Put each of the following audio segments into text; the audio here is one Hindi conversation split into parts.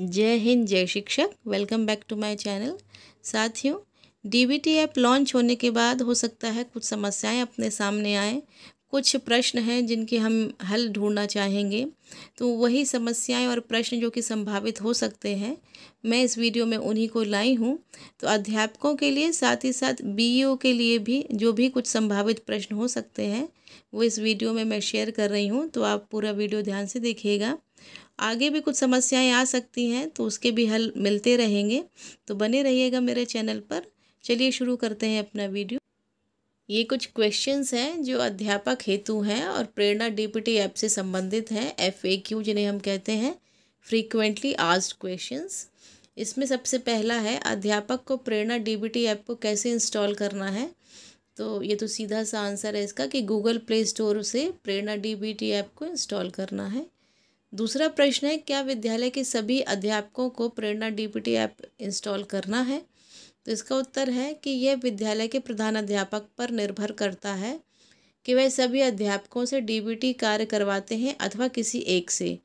जय हिंद जय शिक्षक welcome back to my channel साथियों डीबीटी ऐप लॉन्च होने के बाद हो सकता है कुछ समस्याएं अपने सामने आएँ कुछ प्रश्न हैं जिनके हम हल ढूंढना चाहेंगे तो वही समस्याएं और प्रश्न जो कि संभावित हो सकते हैं मैं इस वीडियो में उन्हीं को लाई हूं तो अध्यापकों के लिए साथ ही साथ बीईओ e के लिए भी जो भी कुछ संभावित प्रश्न हो सकते हैं वो इस वीडियो में मैं शेयर कर रही हूं तो आप पूरा वीडियो ध्यान से देखिएगा आगे भी कुछ समस्याएं आ सकती हैं तो उसके भी हल मिलते रहेंगे तो बने रहिएगा मेरे चैनल पर चलिए शुरू करते हैं अपना वीडियो ये कुछ क्वेश्चंस हैं जो अध्यापक हेतु हैं और प्रेरणा डीपीटी ऐप से संबंधित हैं एफ ए क्यू जिन्हें हम कहते हैं फ्रीक्वेंटली आस्ड क्वेश्चंस इसमें सबसे पहला है अध्यापक को प्रेरणा डीबीटी ऐप को कैसे इंस्टॉल करना है तो ये तो सीधा सा आंसर है इसका कि गूगल प्ले स्टोर से प्रेरणा डीबीटी ऐप को इंस्टॉल करना है दूसरा प्रश्न है क्या विद्यालय के सभी अध्यापकों को प्रेरणा डीपीटी ऐप इंस्टॉल करना है तो इसका उत्तर है कि यह विद्यालय के प्रधान अध्यापक पर निर्भर करता है कि वह सभी अध्यापकों से डीबीटी कार्य करवाते हैं अथवा किसी एक से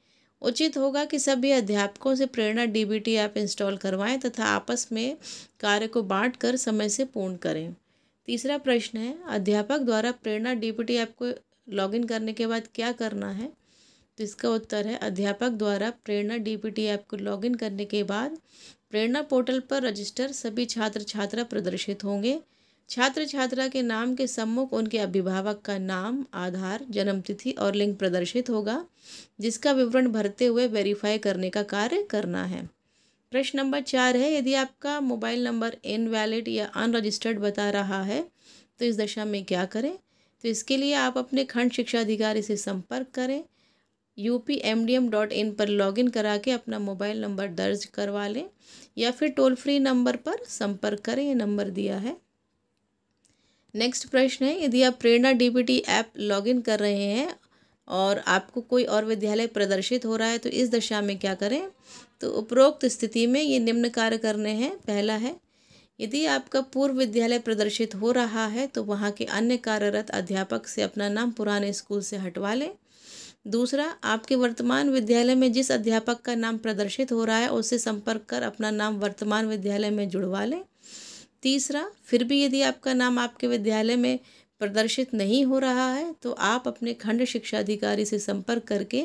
उचित होगा कि सभी अध्यापकों से प्रेरणा डीबीटी ऐप इंस्टॉल करवाएं तथा आपस में कार्य को बांटकर समय से पूर्ण करें तीसरा प्रश्न है अध्यापक द्वारा प्रेरणा डीबीटी ऐप को लॉगिन करने के बाद क्या करना है तो इसका उत्तर है अध्यापक द्वारा प्रेरणा डीपीटी ऐप को लॉगिन करने के बाद प्रेरणा पोर्टल पर रजिस्टर सभी छात्र छात्रा प्रदर्शित होंगे छात्र छात्रा के नाम के सम्मुख उनके अभिभावक का नाम आधार जन्मतिथि और लिंग प्रदर्शित होगा जिसका विवरण भरते हुए वेरीफाई करने का कार्य करना है प्रश्न नंबर चार है यदि आपका मोबाइल नंबर इनवैलिड या अनरजिस्टर्ड बता रहा है तो इस दशा में क्या करें तो इसके लिए आप अपने खंड शिक्षा अधिकारी से संपर्क करें U P M D M dot in पर लॉगिन करा के अपना मोबाइल नंबर दर्ज करवा लें या फिर टोल फ्री नंबर पर संपर्क करें ये नंबर दिया है नेक्स्ट प्रश्न है यदि आप प्रेरणा डीबीटी ऐप लॉगिन कर रहे हैं और आपको कोई और विद्यालय प्रदर्शित हो रहा है तो इस दशा में क्या करें तो उपरोक्त स्थिति में ये निम्न कार्य करने हैं पहला है यदि आपका पूर्व विद्यालय प्रदर्शित हो रहा है तो वहाँ के अन्य कार्यरत अध्यापक से अपना नाम पुराने स्कूल से हटवा लें दूसरा आपके वर्तमान विद्यालय में जिस अध्यापक का नाम प्रदर्शित हो रहा है उससे संपर्क कर अपना नाम वर्तमान विद्यालय में जुड़वा लें तीसरा फिर भी यदि आपका नाम आपके विद्यालय में प्रदर्शित नहीं हो रहा है तो आप अपने खंड शिक्षा अधिकारी से संपर्क करके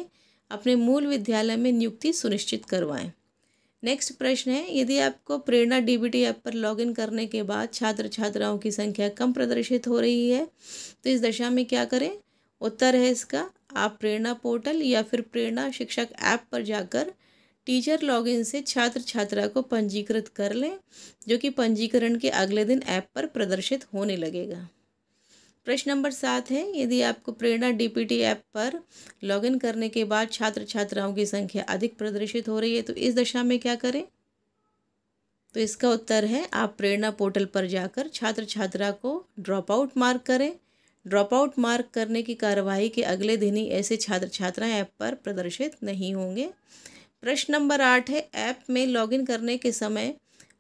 अपने मूल विद्यालय में नियुक्ति सुनिश्चित करवाएं नेक्स्ट प्रश्न है यदि आपको प्रेरणा डीबीटी ऐप पर लॉगिन करने के बाद छात्र छात्राओं की संख्या कम प्रदर्शित हो रही है तो इस दशा में क्या करें उत्तर है इसका आप प्रेरणा पोर्टल या फिर प्रेरणा शिक्षक ऐप पर जाकर टीचर लॉगिन से छात्र छात्रा को पंजीकृत कर लें जो कि पंजीकरण के अगले दिन ऐप पर प्रदर्शित होने लगेगा प्रश्न नंबर सात है यदि आपको प्रेरणा डीपीटी ऐप पर लॉगिन करने के बाद छात्र छात्राओं की संख्या अधिक प्रदर्शित हो रही है तो इस दशा में क्या करें तो इसका उत्तर है आप प्रेरणा पोर्टल पर जाकर छात्र छात्रा को ड्रॉप आउट मार्क करें ड्रॉपआउट मार्क करने की कार्यवाही के अगले दिन ही ऐसे छात्र छात्राएं ऐप पर प्रदर्शित नहीं होंगे प्रश्न नंबर आठ है ऐप में लॉगिन करने के समय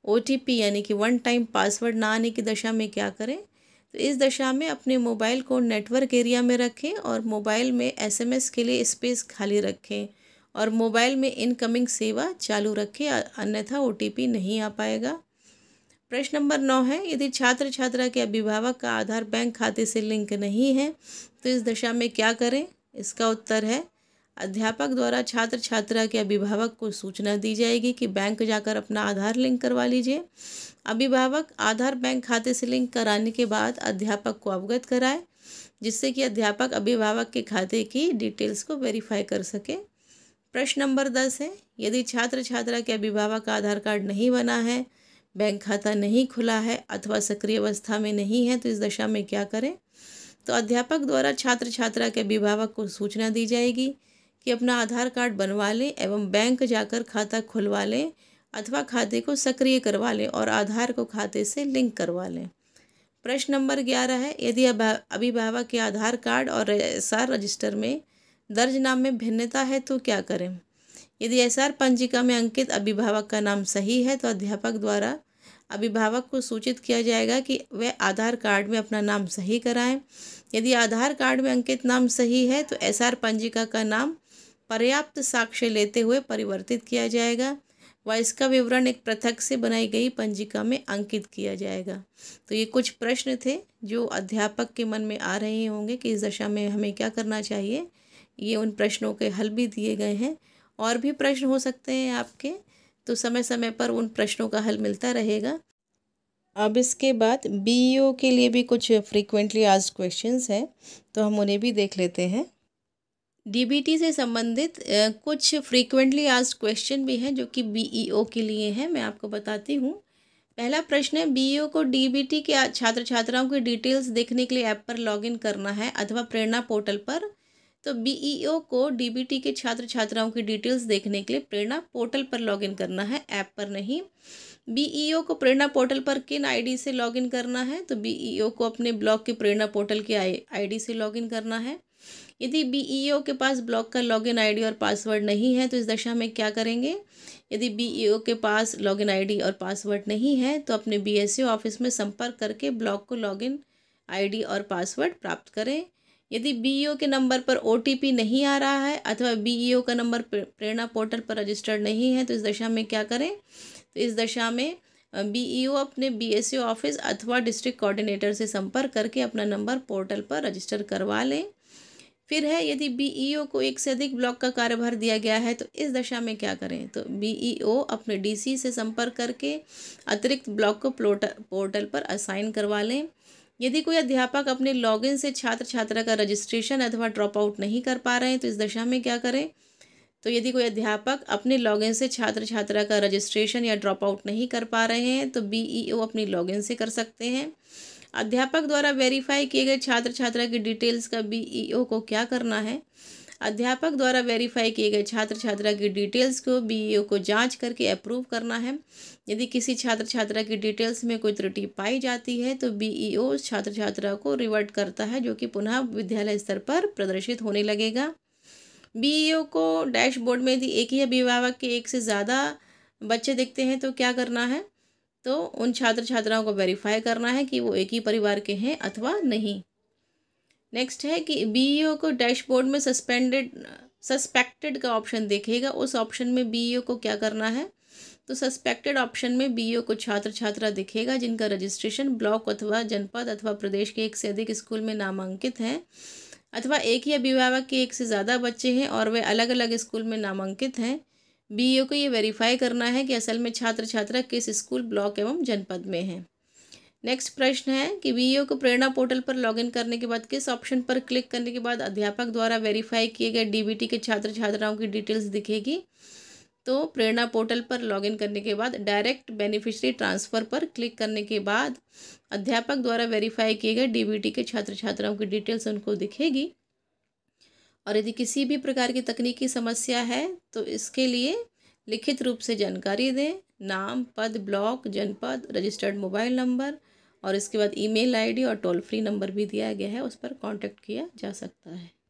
ओ यानी कि वन टाइम पासवर्ड ना आने की दशा में क्या करें तो इस दशा में अपने मोबाइल को नेटवर्क एरिया में रखें और मोबाइल में एसएमएस के लिए स्पेस खाली रखें और मोबाइल में इनकमिंग सेवा चालू रखें अन्यथा ओ नहीं आ पाएगा प्रश्न नंबर नौ है यदि छात्र छात्रा के अभिभावक का आधार बैंक खाते से लिंक नहीं है तो इस दशा में क्या करें इसका उत्तर है अध्यापक द्वारा छात्र छात्रा के अभिभावक को सूचना दी जाएगी कि बैंक जाकर अपना आधार लिंक करवा लीजिए अभिभावक आधार बैंक खाते से लिंक कराने के बाद अध्यापक को अवगत कराए जिससे कि अध्यापक अभिभावक के खाते की डिटेल्स को वेरीफाई कर सके प्रश्न नंबर दस है यदि छात्र छात्रा के अभिभावक का आधार कार्ड नहीं बना है बैंक खाता नहीं खुला है अथवा सक्रिय अवस्था में नहीं है तो इस दशा में क्या करें तो अध्यापक द्वारा छात्र छात्रा के अभिभावक को सूचना दी जाएगी कि अपना आधार कार्ड बनवा लें एवं बैंक जाकर खाता खुलवा लें अथवा खाते को सक्रिय करवा लें और आधार को खाते से लिंक करवा लें प्रश्न नंबर ग्यारह है यदि अभिभावक के आधार कार्ड और एस रजिस्टर में दर्ज नाम में भिन्नता है तो क्या करें यदि एस आर पंजिका में अंकित अभिभावक का नाम सही है तो अध्यापक द्वारा अभिभावक को सूचित किया जाएगा कि वह आधार कार्ड में अपना नाम सही कराएं यदि आधार कार्ड में अंकित नाम सही है तो एस आर पंजिका का नाम पर्याप्त साक्ष्य लेते हुए परिवर्तित किया जाएगा व इसका विवरण एक पृथक से बनाई गई पंजिका में अंकित किया जाएगा तो ये कुछ प्रश्न थे जो अध्यापक के मन में आ रहे होंगे कि इस दशा में हमें क्या करना चाहिए ये उन प्रश्नों के हल भी दिए गए हैं और भी प्रश्न हो सकते हैं आपके तो समय समय पर उन प्रश्नों का हल मिलता रहेगा अब इसके बाद बी e के लिए भी कुछ फ्रीक्वेंटली आज क्वेश्चंस हैं तो हम उन्हें भी देख लेते हैं डीबीटी से संबंधित कुछ फ्रीक्वेंटली आज क्वेश्चन भी हैं जो कि बी e के लिए हैं मैं आपको बताती हूँ पहला प्रश्न है बी e को डीबीटी के छात्र छात्राओं की डिटेल्स देखने के लिए ऐप पर लॉगिन करना है अथवा प्रेरणा पोर्टल पर तो बीईओ e को डीबीटी के छात्र छात्राओं की डिटेल्स देखने के लिए प्रेरणा पोर्टल पर लॉगिन करना है ऐप पर नहीं बीईओ e को प्रेरणा पोर्टल पर किन आईडी से लॉगिन करना है तो बीईओ e को अपने ब्लॉक के प्रेरणा पोर्टल के आईडी से लॉगिन करना है यदि बीईओ के पास ब्लॉक का लॉगिन आईडी और पासवर्ड नहीं है तो इस दशा में क्या करेंगे यदि बीईओ के पास लॉगिन आईडी और पासवर्ड नहीं है तो अपने बीएसयू ऑफिस में संपर्क करके ब्लॉक को लॉगिन आईडी और पासवर्ड प्राप्त करें यदि बीईओ e के नंबर पर ओटीपी नहीं आ रहा है अथवा बीईओ e का नंबर प्रेरणा पोर्टल पर रजिस्टर्ड नहीं है तो इस दशा में क्या करें तो इस दशा में बीईओ e अपने ई ऑफिस अथवा डिस्ट्रिक्ट कोऑर्डिनेटर से संपर्क करके अपना नंबर पोर्टल पर रजिस्टर करवा लें फिर है यदि बीईओ को एक से अधिक ब्लॉक का कार्यभार दिया गया है तो इस दशा में क्या करें तो बीईओ अपने डीसी से संपर्क करके अतिरिक्त ब्लॉक को पोर्टल पर असाइन करवा लें यदि कोई अध्यापक अपने लॉगिन से छात्र छात्रा का रजिस्ट्रेशन अथवा ड्रॉप आउट नहीं कर पा रहे हैं तो इस दशा में क्या करें तो यदि कोई अध्यापक अपने लॉगिन से छात्र छात्रा का रजिस्ट्रेशन या ड्रॉप आउट नहीं कर पा रहे हैं तो बीईओ e अपनी लॉगिन से कर सकते हैं अध्यापक द्वारा वेरीफाई किए गए छात्र छात्रा की डिटेल्स का बीईओ e को क्या करना है अध्यापक द्वारा वेरीफाई किए गए छात्र छात्रा की डिटेल्स को बीईओ e को जांच करके अप्रूव करना है यदि किसी छात्र छात्रा की डिटेल्स में कोई त्रुटि पाई जाती है तो बीईओ e छात्र छात्रा को रिवर्ट करता है जो कि पुनः विद्यालय स्तर पर प्रदर्शित होने लगेगा बीईओ e को डैशबोर्ड में यदि एक ही अभिभावक के एक से ज़्यादा बच्चे देखते हैं तो क्या करना है तो उन छात्र छात्राओं को वेरीफाई करना है कि वो एक ही परिवार के हैं अथवा नहीं नेक्स्ट है कि बीईओ e को डैशबोर्ड में सस्पेंडेड सस्पेक्टेड का ऑप्शन देखेगा उस ऑप्शन में बीईओ e को क्या करना है तो सस्पेक्टेड ऑप्शन में बीईओ e को छात्र छात्रा दिखेगा जिनका रजिस्ट्रेशन ब्लॉक अथवा जनपद अथवा प्रदेश के एक से अधिक स्कूल में नामांकित हैं अथवा एक ही अभिभावक के एक से ज़्यादा बच्चे हैं और वे अलग अलग स्कूल में नामांकित हैं बीईओ को ये वेरीफाई करना है कि असल में छात्र छात्रा किस स्कूल ब्लॉक एवं जनपद में हैं नेक्स्ट प्रश्न है कि वीईओ को प्रेरणा पोर्टल पर लॉगिन करने के बाद किस ऑप्शन पर क्लिक करने के बाद अध्यापक द्वारा वेरीफाई किए गए डीबीटी के छात्र छात्राओं की डिटेल्स दिखेगी तो प्रेरणा पोर्टल पर लॉगिन करने के बाद डायरेक्ट बेनिफिशियरी ट्रांसफ़र पर क्लिक करने के बाद अध्यापक द्वारा वेरीफाई किए गए टी के छात्र छात्राओं की डिटेल्स उनको दिखेगी और यदि किसी भी प्रकार की तकनीकी समस्या है तो इसके लिए लिखित रूप से जानकारी दें नाम पद ब्लॉक जनपद रजिस्टर्ड मोबाइल नंबर और इसके बाद ईमेल आईडी और टोल फ्री नंबर भी दिया गया है उस पर कांटेक्ट किया जा सकता है